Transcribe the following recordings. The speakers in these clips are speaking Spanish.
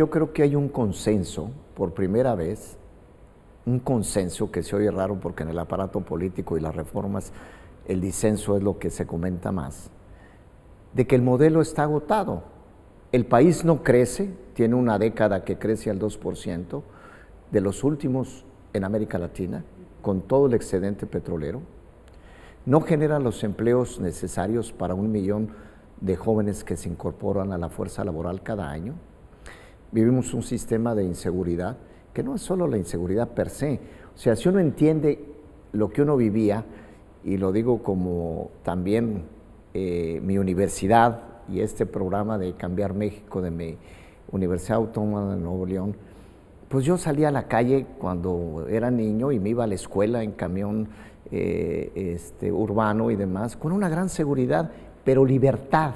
Yo creo que hay un consenso, por primera vez, un consenso que se oye raro porque en el aparato político y las reformas el disenso es lo que se comenta más, de que el modelo está agotado. El país no crece, tiene una década que crece al 2%, de los últimos en América Latina, con todo el excedente petrolero. No genera los empleos necesarios para un millón de jóvenes que se incorporan a la fuerza laboral cada año vivimos un sistema de inseguridad que no es solo la inseguridad per se. O sea, si uno entiende lo que uno vivía, y lo digo como también eh, mi universidad y este programa de Cambiar México de mi Universidad Autónoma de Nuevo León, pues yo salía a la calle cuando era niño y me iba a la escuela en camión eh, este, urbano y demás, con una gran seguridad, pero libertad.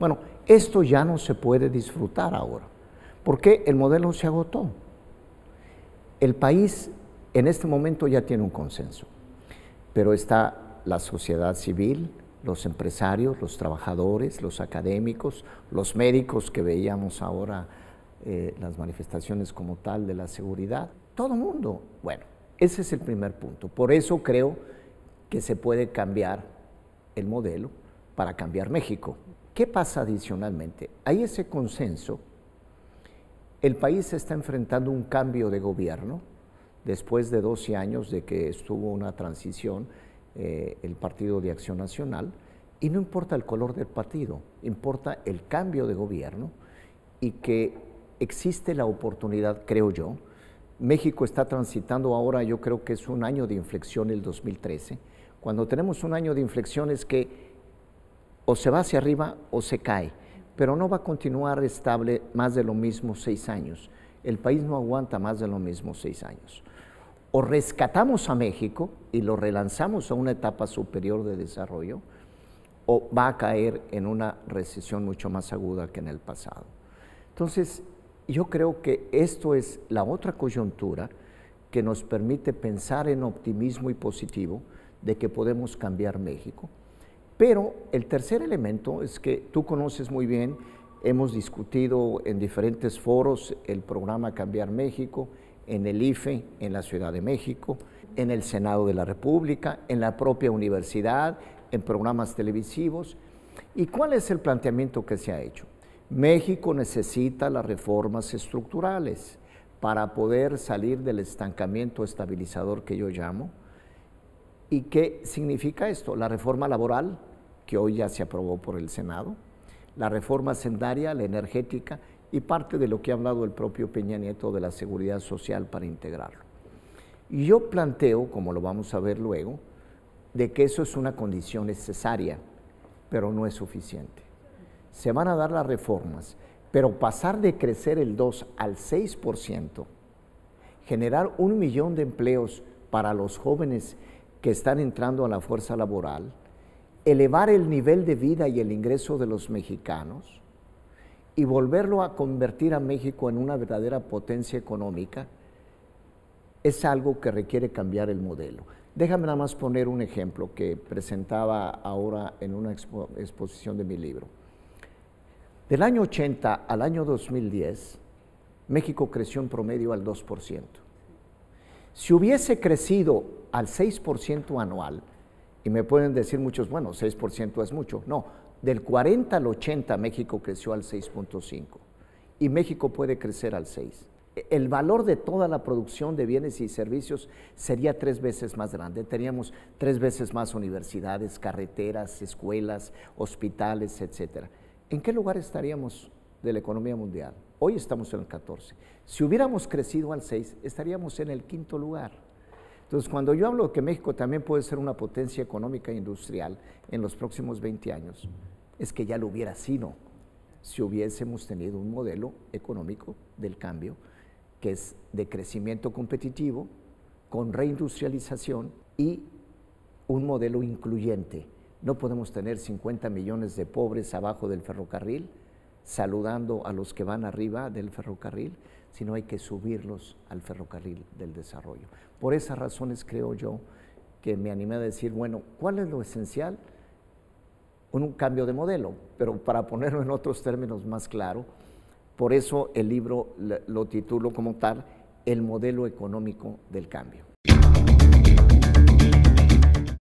Bueno, esto ya no se puede disfrutar ahora. ¿Por qué? El modelo se agotó. El país en este momento ya tiene un consenso, pero está la sociedad civil, los empresarios, los trabajadores, los académicos, los médicos que veíamos ahora eh, las manifestaciones como tal de la seguridad, todo el mundo. Bueno, ese es el primer punto. Por eso creo que se puede cambiar el modelo para cambiar México. ¿Qué pasa adicionalmente? Hay ese consenso el país está enfrentando un cambio de gobierno. Después de 12 años de que estuvo una transición, eh, el Partido de Acción Nacional, y no importa el color del partido, importa el cambio de gobierno y que existe la oportunidad, creo yo. México está transitando ahora, yo creo que es un año de inflexión el 2013. Cuando tenemos un año de inflexión es que o se va hacia arriba o se cae pero no va a continuar estable más de lo mismo seis años. El país no aguanta más de lo mismo seis años. O rescatamos a México y lo relanzamos a una etapa superior de desarrollo, o va a caer en una recesión mucho más aguda que en el pasado. Entonces, yo creo que esto es la otra coyuntura que nos permite pensar en optimismo y positivo de que podemos cambiar México. Pero el tercer elemento es que tú conoces muy bien, hemos discutido en diferentes foros el programa Cambiar México, en el IFE, en la Ciudad de México, en el Senado de la República, en la propia universidad, en programas televisivos. ¿Y cuál es el planteamiento que se ha hecho? México necesita las reformas estructurales para poder salir del estancamiento estabilizador que yo llamo, ¿Y qué significa esto? La reforma laboral, que hoy ya se aprobó por el Senado, la reforma sendaria, la energética y parte de lo que ha hablado el propio Peña Nieto de la seguridad social para integrarlo. Y yo planteo, como lo vamos a ver luego, de que eso es una condición necesaria, pero no es suficiente. Se van a dar las reformas, pero pasar de crecer el 2 al 6%, generar un millón de empleos para los jóvenes que están entrando a la fuerza laboral, elevar el nivel de vida y el ingreso de los mexicanos y volverlo a convertir a México en una verdadera potencia económica, es algo que requiere cambiar el modelo. Déjame nada más poner un ejemplo que presentaba ahora en una exposición de mi libro. Del año 80 al año 2010, México creció en promedio al 2%. Si hubiese crecido al 6% anual, y me pueden decir muchos, bueno, 6% es mucho. No, del 40 al 80 México creció al 6.5 y México puede crecer al 6. E, el valor de toda la producción de bienes y servicios sería tres veces más grande. Teníamos tres veces más universidades, carreteras, escuelas, hospitales, etc. ¿En qué lugar estaríamos de la economía mundial. Hoy estamos en el 14. Si hubiéramos crecido al 6, estaríamos en el quinto lugar. Entonces, cuando yo hablo que México también puede ser una potencia económica e industrial en los próximos 20 años, es que ya lo hubiera sido si hubiésemos tenido un modelo económico del cambio que es de crecimiento competitivo, con reindustrialización y un modelo incluyente. No podemos tener 50 millones de pobres abajo del ferrocarril, saludando a los que van arriba del ferrocarril, sino hay que subirlos al ferrocarril del desarrollo. Por esas razones creo yo que me animé a decir, bueno, ¿cuál es lo esencial? Un cambio de modelo, pero para ponerlo en otros términos más claro, por eso el libro lo titulo como tal, El modelo económico del cambio.